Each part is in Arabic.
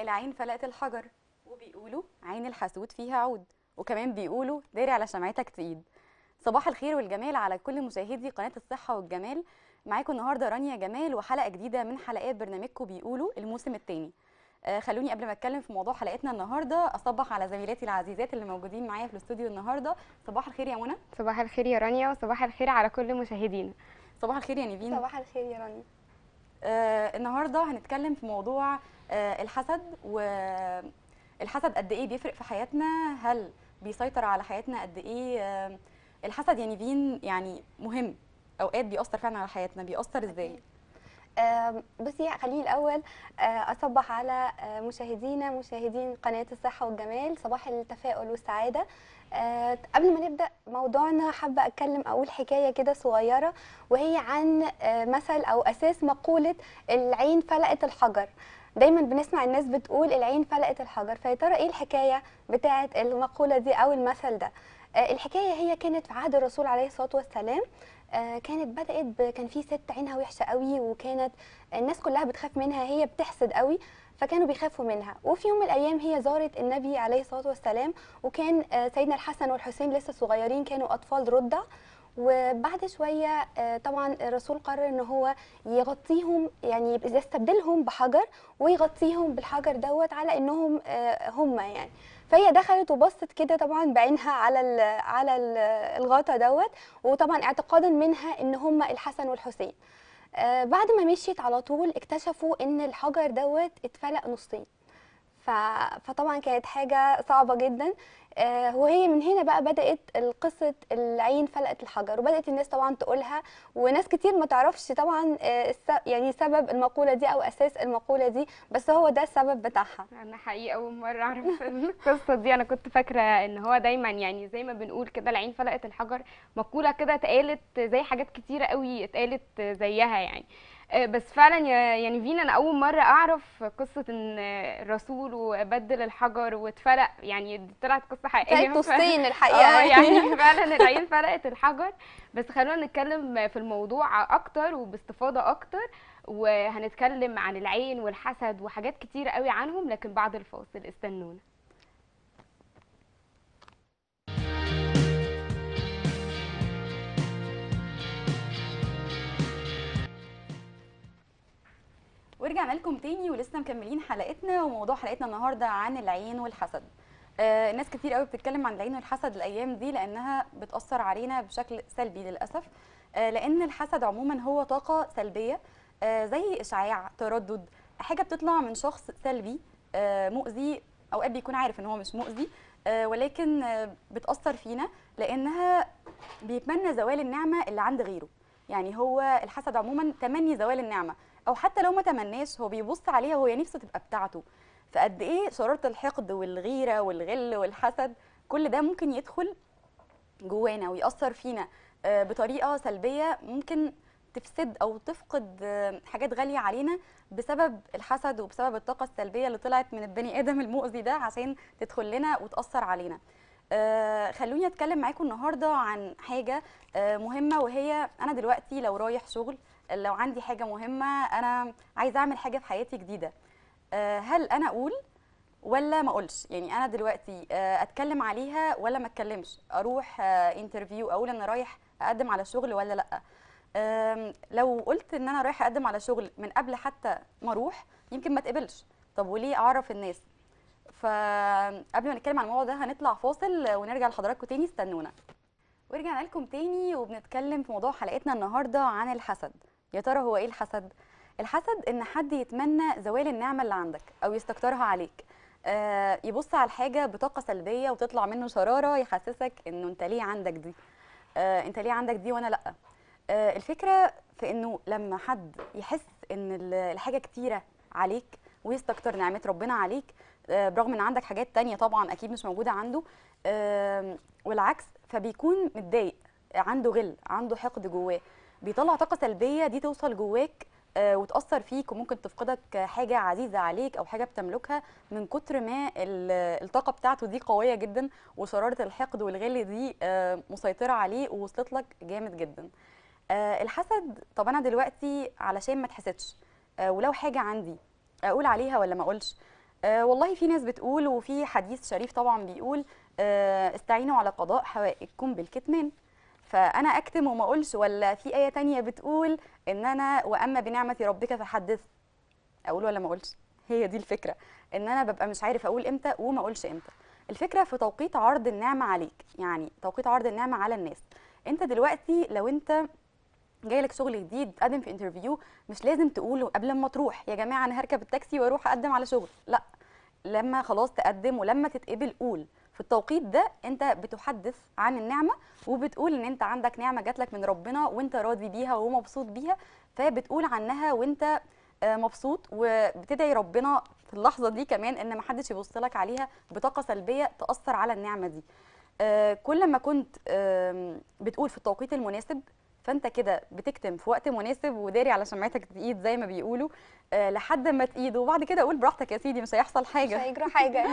العين فلقت الحجر وبيقولوا عين الحسود فيها عود وكمان بيقولوا داري على شمعتك تقيد صباح الخير والجمال على كل مشاهدي قناة الصحة والجمال معاكم النهاردة رانيا جمال وحلقة جديدة من حلقات برنامجكم بيقولوا الموسم الثاني آه، خلوني قبل ما اتكلم في موضوع حلقتنا النهارده اصبح على زميلاتي العزيزات اللي موجودين معايا في الاستوديو النهارده صباح الخير يا منى صباح الخير يا رانيا وصباح الخير على كل مشاهدينا صباح الخير يا نيفين صباح الخير يا رانيا آه، النهارده هنتكلم في موضوع آه، الحسد والحسد قد ايه بيفرق في حياتنا هل بيسيطر على حياتنا قد ايه آه، الحسد يعني فين يعني مهم اوقات بيأثر فعلا على حياتنا بيأثر ازاي بصي خليني الاول آه، اصبح على آه، مشاهدينا مشاهدين قناه الصحه والجمال صباح التفاؤل والسعاده آه، قبل ما نبدا موضوعنا حابه اتكلم اقول حكايه كده صغيره وهي عن مثل او اساس مقوله العين فلقت الحجر دايما بنسمع الناس بتقول العين فلقت الحجر فيا ترى ايه الحكايه بتاعه المقوله دي او المثل ده الحكايه هي كانت في عهد الرسول عليه الصلاه والسلام آه، كانت بدات كان في ست عينها وحشه قوي وكانت الناس كلها بتخاف منها هي بتحسد قوي فكانوا بيخافوا منها وفي يوم من الايام هي زارت النبي عليه الصلاه والسلام وكان آه، سيدنا الحسن والحسين لسه صغيرين كانوا اطفال رضع وبعد شويه آه، طبعا الرسول قرر ان هو يغطيهم يعني يستبدلهم بحجر ويغطيهم بالحجر دوت على انهم آه، هم يعني فهي دخلت وبصت كده طبعا بعينها على على الغطا دوت وطبعا اعتقادا منها ان هم الحسن والحسين آه، بعد ما مشيت على طول اكتشفوا ان الحجر دوت اتفلق نصين فطبعا كانت حاجه صعبه جدا آه، وهي من هنا بقى بدات قصه العين فلقت الحجر وبدات الناس طبعا تقولها وناس كتير ما تعرفش طبعا آه، يعني سبب المقوله دي او اساس المقوله دي بس هو ده السبب بتاعها انا حقيقي اول مره اعرف القصه دي انا كنت فاكره ان هو دايما يعني زي ما بنقول كده العين فلقت الحجر مقوله كده اتقالت زي حاجات كتيره قوي اتقالت زيها يعني آه، بس فعلا يعني فينا انا اول مره اعرف قصه ان الرسول وبدل الحجر واتفرق يعني طلعت قصه حقيقيه قصتين الحقيقه آه، يعني فعلا العين فرقت الحجر بس خلونا نتكلم في الموضوع اكتر وباستفاضه اكتر وهنتكلم عن العين والحسد وحاجات كتير قوي عنهم لكن بعد الفاصل استنونا رجعنا لكم تاني ولسه مكملين حلقتنا وموضوع حلقتنا النهارده عن العين والحسد آه ناس كتير قوي بتتكلم عن العين والحسد الايام دي لانها بتاثر علينا بشكل سلبي للاسف آه لان الحسد عموما هو طاقه سلبيه آه زي اشعاع تردد حاجه بتطلع من شخص سلبي آه مؤذي اوقات بيكون عارف ان هو مش مؤذي آه ولكن آه بتاثر فينا لانها بيتمنى زوال النعمه اللي عند غيره يعني هو الحسد عموما تمني زوال النعمه او حتى لو ما تمناش هو بيبص عليها وهي نفسه تبقى بتاعته فقد ايه شراره الحقد والغيره والغل والحسد كل ده ممكن يدخل جوانا ويأثر فينا آه، بطريقه سلبيه ممكن تفسد او تفقد آه، حاجات غاليه علينا بسبب الحسد وبسبب الطاقه السلبيه اللي طلعت من البني ادم المؤذي ده عشان تدخل لنا وتاثر علينا آه، خلوني اتكلم معاكم النهارده عن حاجه آه، مهمه وهي انا دلوقتي لو رايح شغل لو عندي حاجه مهمه انا عايزه اعمل حاجه في حياتي جديده آه، هل انا اقول ولا ما اقولش يعني انا دلوقتي اتكلم عليها ولا ما اتكلمش اروح انترفيو اقول انا رايح اقدم على شغل ولا لا لو قلت ان انا رايح اقدم على شغل من قبل حتى ما اروح يمكن ما تقبلش طب وليه اعرف الناس فقبل ما نتكلم عن الموضوع ده هنطلع فاصل ونرجع لحضراتكم تاني استنونا ورجعنا لكم تاني وبنتكلم في موضوع حلقتنا النهارده عن الحسد يا ترى هو ايه الحسد الحسد ان حد يتمنى زوال النعمه اللي عندك او يستكترها عليك آه، يبص على الحاجه بطاقه سلبيه وتطلع منه شراره يحسسك انه انت ليه عندك دي آه، انت ليه عندك دي وانا لا آه، الفكره في انه لما حد يحس ان الحاجه كتيره عليك ويستكتر نعمه ربنا عليك آه، برغم ان عندك حاجات تانية طبعا اكيد مش موجوده عنده والعكس فبيكون متضايق عنده غل عنده حقد جواه بيطلع طاقه سلبيه دي توصل جواك آه، وتاثر فيك وممكن تفقدك حاجه عزيزه عليك او حاجه بتملكها من كتر ما الطاقه بتاعته دي قويه جدا وشراره الحقد والغل دي مسيطره عليه ووصلت لك جامد جدا آه، الحسد طب انا دلوقتي علشان ما تحسدش ولو حاجه عندي اقول عليها ولا ما اقولش آه والله في ناس بتقول وفي حديث شريف طبعا بيقول آه استعينوا على قضاء حوائجكم بالكتمان فانا اكتم وما اقولش ولا في ايه تانية بتقول ان انا واما بنعمه ربك فحدث اقول ولا ما اقولش هي دي الفكره ان انا ببقى مش عارف اقول امتى وما اقولش امتى الفكره في توقيت عرض النعمه عليك يعني توقيت عرض النعمه على الناس انت دلوقتي لو انت جاي لك شغل جديد تقدم في انترفيو مش لازم تقول قبل ما تروح يا جماعه انا هركب التاكسي واروح اقدم على شغل لا لما خلاص تقدم ولما تتقبل قول في التوقيت ده انت بتحدث عن النعمه وبتقول ان انت عندك نعمه جات لك من ربنا وانت راضي بيها ومبسوط بيها فبتقول عنها وانت آه، مبسوط وبتدعي ربنا في اللحظه دي كمان ان ما حدش يبص لك عليها بطاقه سلبيه تاثر على النعمه دي آه، كل ما كنت بتقول في التوقيت المناسب فانت كده بتكتم في وقت مناسب وداري على سمعتك تقيد زي ما بيقولوا آه، لحد ما تقيد وبعد كده اقول براحتك يا سيدي مش هيحصل حاجه مش هيجرى حاجه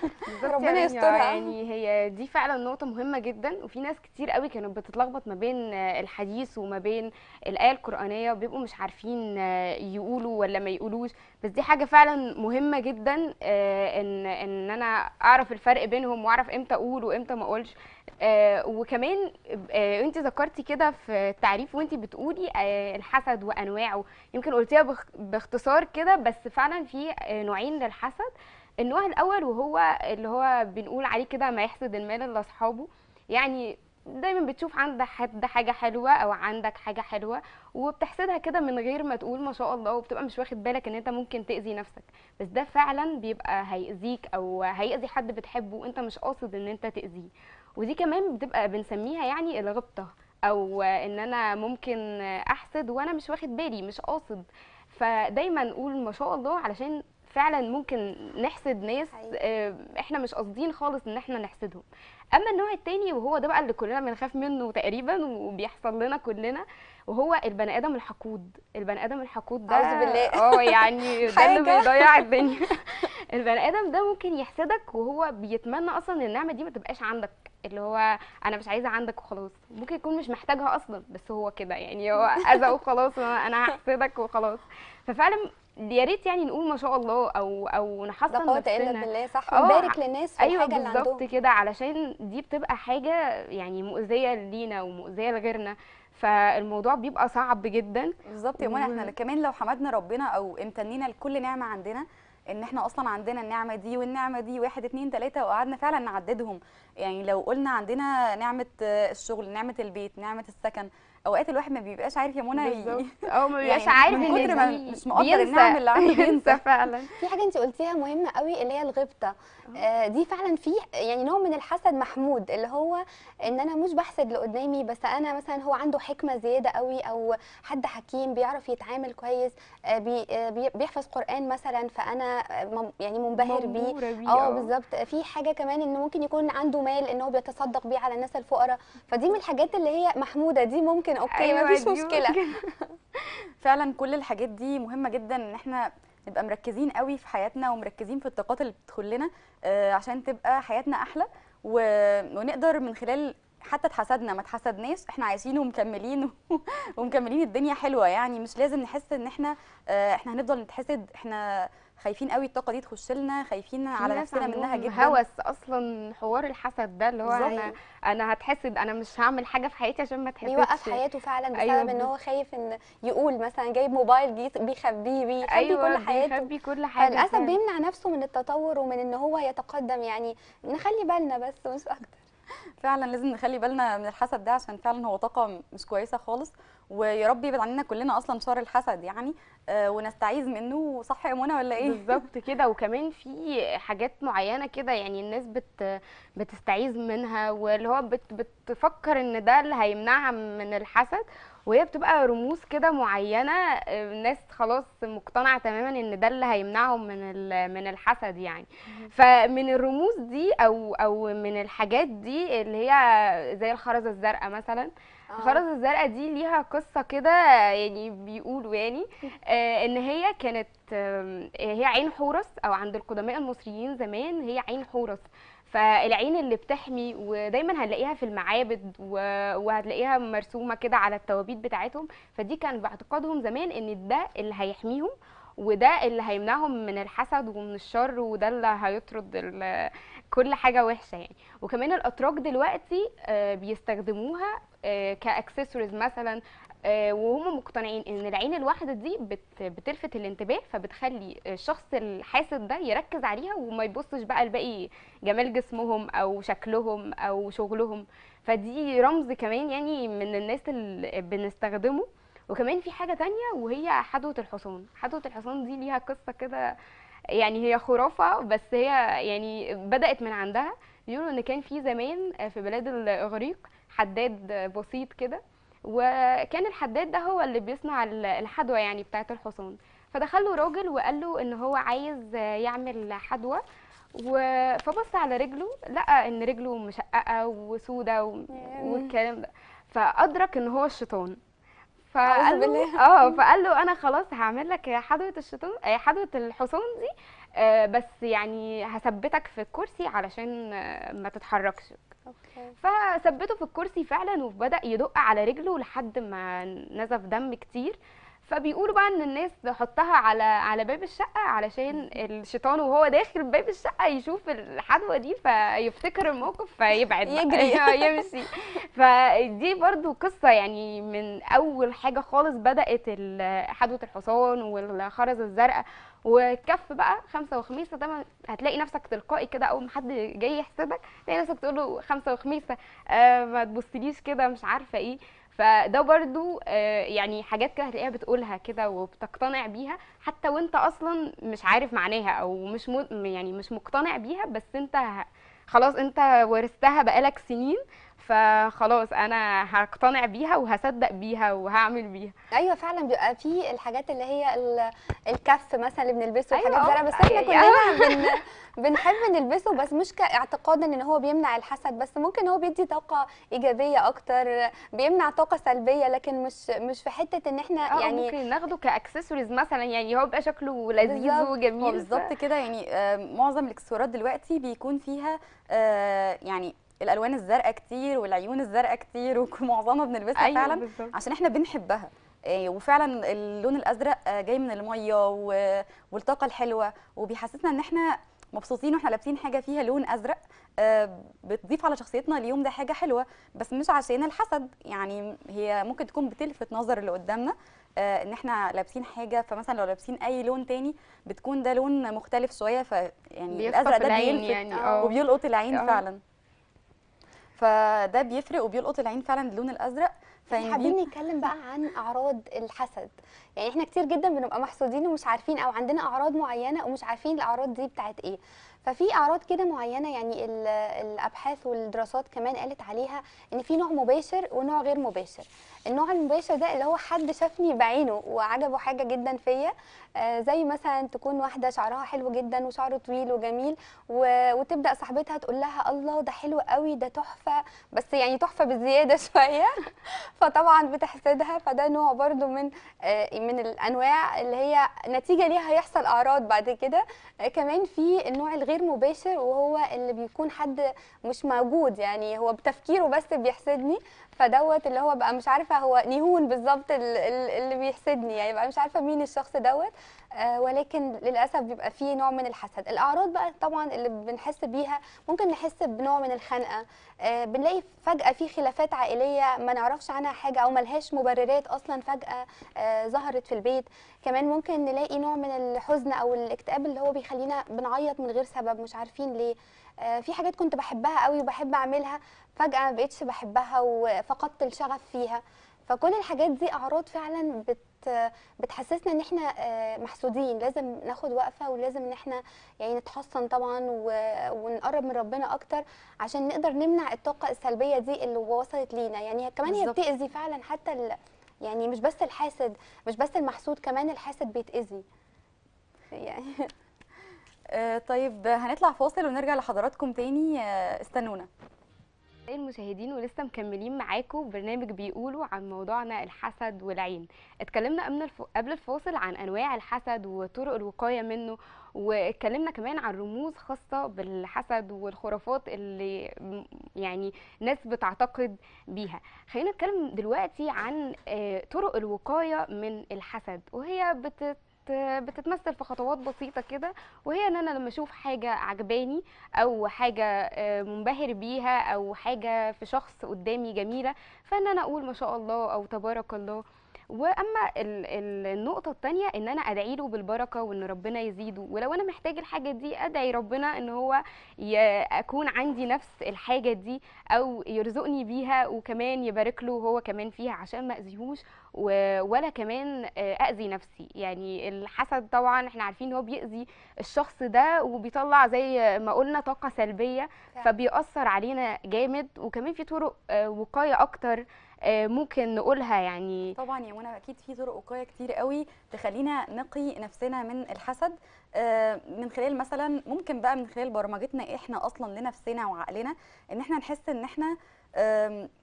ربنا يعني يسترها يعني هي دي فعلا نقطه مهمه جدا وفي ناس كتير قوي كانت بتتلخبط ما بين آه، الحديث وما بين الايه القرانيه وبيبقوا مش عارفين آه، يقولوا ولا ما يقولوش بس دي حاجه فعلا مهمه جدا ان ان انا اعرف الفرق بينهم واعرف امتى اقول وامتى ما اقولش آه وكمان آه انت ذكرتي كده في التعريف وانت بتقولي آه الحسد وانواعه يمكن قلتيها باختصار كده بس فعلا في آه، نوعين للحسد النوع الاول وهو اللي هو بنقول عليه كده ما يحسد المال لاصحابه يعني دايما بتشوف عند حد حاجه حلوه او عندك حاجه حلوه وبتحسدها كده من غير ما تقول ما شاء الله وبتبقى مش واخد بالك ان انت ممكن تاذي نفسك بس ده فعلا بيبقى هيأذيك او هيأذي حد بتحبه وانت مش قاصد ان انت تأذيه ودي كمان بتبقى بنسميها يعني الغبطه او ان انا ممكن احسد وانا مش واخد بالي مش قاصد فدايما نقول ما شاء الله علشان فعلا ممكن نحسد ناس آه، احنا مش قاصدين خالص ان احنا نحسدهم اما النوع التاني وهو ده بقى اللي كلنا بنخاف منه تقريبا وبيحصل لنا كلنا وهو البني ادم الحقود البني ادم الحقود ده اعوذ بالله اه يعني ده اللي بيضيع الدنيا البني ادم ده ممكن يحسدك وهو بيتمنى اصلا النعمه دي ما تبقاش عندك اللي هو انا مش عايزه عندك وخلاص ممكن يكون مش محتاجها اصلا بس هو كده يعني هو اذى وخلاص انا هحسدك وخلاص ففعلا يا ريت يعني نقول ما شاء الله او او نحسن ده قوه بالله صح آه، ونبارك للناس في أيوة الحاجه اللي عندهم ايوه بالظبط كده علشان دي بتبقى حاجه يعني مؤذيه لينا ومؤذيه لغيرنا فالموضوع بيبقى صعب جدا بالظبط يا منى احنا كمان لو حمدنا ربنا او امتنينا لكل نعمه عندنا ان احنا اصلا عندنا النعمه دي والنعمه دي واحد اتنين تلاته وقعدنا فعلا نعددهم يعني لو قلنا عندنا نعمه الشغل نعمه البيت نعمه السكن اوقات الواحد ما بيبقاش عارف يا منى اه ما بيبقاش يعني عارف من كتر ما مش مقدر ان اعمل اللي عندي فعلا في حاجه انت قلتيها مهمه قوي اللي هي الغبطه آه. آه دي فعلا في يعني نوع من الحسد محمود اللي هو ان انا مش بحسد اللي قدامي بس انا مثلا هو عنده حكمه زياده قوي او حد حكيم بيعرف يتعامل كويس آه بي آه بيحفظ قران مثلا فانا يعني منبهر بيه آه،, اه بالظبط في حاجه كمان ان ممكن يكون عنده مال ان هو بيتصدق بيه على الناس الفقراء فدي من الحاجات اللي هي محموده دي ممكن ممكن اوكي أيوة مفيش أيوة، مشكله فعلا كل الحاجات دي مهمه جدا ان احنا نبقى مركزين قوي في حياتنا ومركزين في الطاقات اللي بتدخل لنا آه، عشان تبقى حياتنا احلى ونقدر من خلال حتى اتحسدنا ما اتحسدناش احنا عايشين ومكملين ومكملين الدنيا حلوه يعني مش لازم نحس ان احنا آه، احنا هنفضل نتحسد احنا خايفين قوي الطاقه دي تخش لنا خايفين على نفسنا منها جدا هوس اصلا حوار الحسد ده اللي هو انا انا هتحسد انا مش هعمل حاجه في حياتي عشان ما اتحسدش بيوقف حياته فعلا بسبب أيوة ان هو خايف ان يقول مثلا جايب موبايل بيخبيه بيخبي أيوة كل حياته بيخبي كل حاجه للاسف بيمنع نفسه من التطور ومن ان هو يتقدم يعني نخلي بالنا بس مش اكتر فعلا لازم نخلي بالنا من الحسد ده عشان فعلا هو طاقه مش كويسه خالص ويا رب يبعد عننا كلنا اصلا شر الحسد يعني آه ونستعيذ منه صح يا منى ولا ايه بالظبط كده وكمان في حاجات معينه كده يعني الناس بت بتستعيذ منها واللي هو بت بتفكر ان ده اللي هيمنعها من الحسد وهي بتبقى رموز كده معينه آه، الناس خلاص مقتنعه تماما ان ده اللي هيمنعهم من من الحسد يعني فمن الرموز دي او او من الحاجات دي اللي هي زي الخرزه الزرقاء مثلا آه. الخرزه الزرقاء دي ليها قصه كده يعني بيقولوا يعني آه ان هي كانت آه هي عين حورس او عند القدماء المصريين زمان هي عين حورس فالعين اللي بتحمي ودايما هنلاقيها في المعابد وهتلاقيها مرسومه كده على التوابيت بتاعتهم فدي كان باعتقادهم زمان ان ده اللي هيحميهم وده اللي هيمنعهم من الحسد ومن الشر وده اللي هيطرد كل حاجه وحشه يعني وكمان الاتراك دلوقتي آه، بيستخدموها آه، كاكسسوارز مثلا آه، وهم مقتنعين ان العين الواحده دي بتلفت الانتباه فبتخلي الشخص الحاسد ده يركز عليها وما يبصش بقى لباقي جمال جسمهم او شكلهم او شغلهم فدي رمز كمان يعني من الناس اللي بنستخدمه وكمان في حاجه تانية وهي حدوه الحصان حدوه الحصان دي ليها قصه كده يعني هي خرافه بس هي يعني بدات من عندها بيقولوا ان كان في زمان في بلاد الاغريق حداد بسيط كده وكان الحداد ده هو اللي بيصنع الحدوى يعني بتاعه الحصان فدخل له راجل وقال له ان هو عايز يعمل حدوى فبص على رجله لقى ان رجله مشققه وسوده والكلام ده فادرك ان هو الشيطان فقال له اه فقال له انا خلاص هعمل لك حدوه الشيطان آه، حدوه الحصان دي آه، بس يعني هثبتك في الكرسي علشان آه، ما تتحركش فثبته في الكرسي فعلا وبدا يدق على رجله لحد ما نزف دم كتير فبيقولوا بقى ان الناس تحطها على على باب الشقه علشان الشيطان وهو داخل باب الشقه يشوف الحدوه دي فيفتكر الموقف فيبعد يجري آه، يمشي فدي برضو قصه يعني من اول حاجه خالص بدات حدوه الحصان والخرز الزرقاء وكف بقى خمسه وخميسه ده هتلاقي نفسك تلقائي كده اول ما حد جاي يحسدك تلاقي نفسك تقول له خمسه وخميسه آه ما تبصليش كده مش عارفه ايه فده برضو آه، يعني حاجات كده هتلاقيها بتقولها كده وبتقتنع بيها حتى وانت اصلا مش عارف معناها او مش يعني مش مقتنع بيها بس انت خلاص انت ورثتها بقالك سنين فخلاص انا هقتنع بيها وهصدق بيها وهعمل بيها ايوه فعلا بيبقى في الحاجات اللي هي الكف مثلا اللي بنلبسه أيوة الحاجات دي بس احنا أيوة. كلنا بن... بنحب نلبسه بس مش كاعتقادا ان هو بيمنع الحسد بس ممكن هو بيدي طاقه ايجابيه اكتر بيمنع طاقه سلبيه لكن مش مش في حته ان احنا أوه يعني ممكن ناخده كاكسسوارز مثلا يعني هو بيبقى شكله لذيذ وجميل بالظبط كده يعني آه، معظم الاكسسوارات دلوقتي بيكون فيها آه، يعني الالوان الزرقاء كتير والعيون الزرقاء كتير ومعظمها بنلبسها أيوة فعلا بالضبط. عشان احنا بنحبها آه، وفعلا اللون الازرق آه، جاي من الميه والطاقه الحلوه وبيحسسنا ان احنا مبسوطين واحنا لابسين حاجه فيها لون ازرق آه، بتضيف على شخصيتنا اليوم ده حاجه حلوه بس مش عشان الحسد يعني هي ممكن تكون بتلفت نظر اللي قدامنا ان احنا لابسين حاجه فمثلا لو لابسين اي لون تاني بتكون ده لون مختلف شويه فيعني الازرق ده بيلفت يعني وبيلقط العين أوه. فعلا فده بيفرق وبيلقط العين فعلا اللون الازرق حابين نتكلم بقى عن اعراض الحسد يعني احنا كتير جدا بنبقى محسودين ومش عارفين او عندنا اعراض معينه ومش عارفين الاعراض دي بتاعت ايه ففي اعراض كده معينه يعني الابحاث والدراسات كمان قالت عليها ان في نوع مباشر ونوع غير مباشر النوع المباشر ده اللي هو حد شافني بعينه وعجبه حاجه جدا فيا آه، زي مثلا تكون واحده شعرها حلو جدا وشعره طويل وجميل وتبدا صاحبتها تقول لها الله ده حلو قوي ده تحفه بس يعني تحفه بالزياده شويه فطبعا بتحسدها فده نوع برضو من آه، من الانواع اللي هي نتيجه ليها هيحصل اعراض بعد كده آه، كمان في النوع الغير مباشر وهو اللي بيكون حد مش موجود يعني هو بتفكيره بس بيحسدني فدوت اللي هو بقى مش عارفه هو نيهون بالظبط اللي بيحسدني يعني بقى مش عارفه مين الشخص دوت آه، ولكن للاسف بيبقى فيه نوع من الحسد الاعراض بقى طبعا اللي بنحس بيها ممكن نحس بنوع من الخنقه آه، بنلاقي فجاه في خلافات عائليه ما نعرفش عنها حاجه او ملهاش مبررات اصلا فجاه آه، ظهرت في البيت كمان ممكن نلاقي نوع من الحزن او الاكتئاب اللي هو بيخلينا بنعيط من غير سبب مش عارفين ليه في حاجات كنت بحبها قوي وبحب اعملها فجأة ما بقتش بحبها وفقدت الشغف فيها فكل الحاجات دي أعراض فعلا بت بتحسسنا ان احنا آه، محسودين لازم ناخد وقفه ولازم ان احنا يعني نتحصن طبعا ونقرب من ربنا اكتر عشان نقدر نمنع الطاقه السلبيه دي اللي وصلت لينا يعني كمان هي بتاذي فعلا حتى يعني مش بس الحاسد مش بس المحسود كمان الحاسد بيتاذي يعني آه، طيب هنطلع فاصل ونرجع لحضراتكم تاني آه، استنونا اعزائي المشاهدين ولسه مكملين معاكم برنامج بيقولوا عن موضوعنا الحسد والعين اتكلمنا قبل الفاصل عن انواع الحسد وطرق الوقايه منه واتكلمنا كمان عن رموز خاصه بالحسد والخرافات اللي يعني ناس بتعتقد بيها خلينا نتكلم دلوقتي عن آه، طرق الوقايه من الحسد وهي بتت بتتمثل في خطوات بسيطه كده وهي ان انا لما اشوف حاجه عجباني او حاجه آه، منبهر بيها او حاجه في شخص قدامي جميله فان انا اقول ما شاء الله او تبارك الله واما النقطه الثانيه ان انا ادعي له بالبركه وان ربنا يزيده ولو انا محتاج الحاجه دي ادعي ربنا ان هو اكون عندي نفس الحاجه دي او يرزقني بيها وكمان يبارك له هو كمان فيها عشان ما اذيهوش ولا كمان آه، اذي نفسي يعني الحسد طبعا احنا عارفين ان هو بيأذي الشخص ده وبيطلع زي ما قلنا طاقه سلبيه فبيأثر علينا جامد وكمان في طرق آه، وقايه اكتر آه، ممكن نقولها يعني طبعا يا منى اكيد في طرق وقايه كتير قوي تخلينا نقي نفسنا من الحسد آه، من خلال مثلا ممكن بقى من خلال برمجتنا احنا اصلا لنفسنا وعقلنا ان احنا نحس ان احنا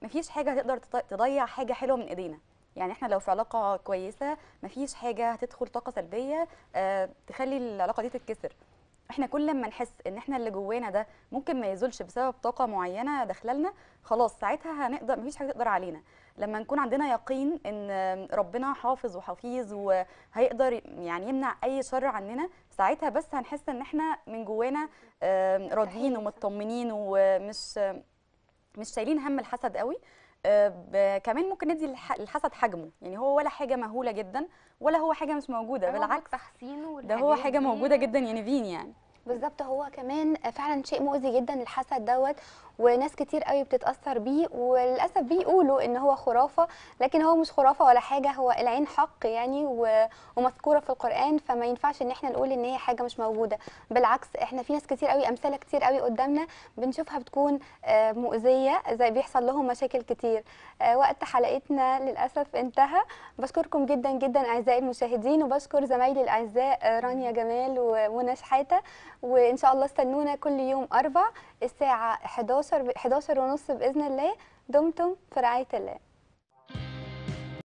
مفيش حاجه هتقدر تضيع حاجه حلوه من ايدينا يعني احنا لو في علاقه كويسه مفيش حاجه هتدخل طاقه سلبيه آه، تخلي العلاقه دي تتكسر احنا كل ما نحس ان احنا اللي جوانا ده ممكن ما يزولش بسبب طاقه معينه داخلنا خلاص ساعتها هنقدر مفيش حاجه تقدر علينا لما نكون عندنا يقين ان ربنا حافظ وحفيظ وهيقدر يعني يمنع اي شر عننا ساعتها بس هنحس ان احنا من جوانا راضيين ومطمنين ومش مش شايلين هم الحسد قوي كمان ممكن ندي الحسد حجمه يعني هو ولا حاجه مهوله جدا ولا هو حاجه مش موجوده بالعكس تحسينه ده هو حاجه موجوده جدا يعني فين يعني بالظبط هو كمان فعلا شيء مؤذي جدا الحسد دوت وناس كتير قوي بتتاثر بيه وللاسف بيقولوا ان هو خرافه لكن هو مش خرافه ولا حاجه هو العين حق يعني ومذكوره في القران فما ينفعش ان احنا نقول ان هي حاجه مش موجوده بالعكس احنا في ناس كتير قوي امثله كتير قوي قدامنا بنشوفها بتكون آه، مؤذيه زي بيحصل لهم مشاكل كتير آه، وقت حلقتنا للاسف انتهى بشكركم جدا جدا اعزائي المشاهدين وبشكر زمايلي الاعزاء آه، رانيا جمال ومنى شحاته وان شاء الله استنونا كل يوم اربع الساعه 11 11 ونص باذن الله دمتم في رعايه الله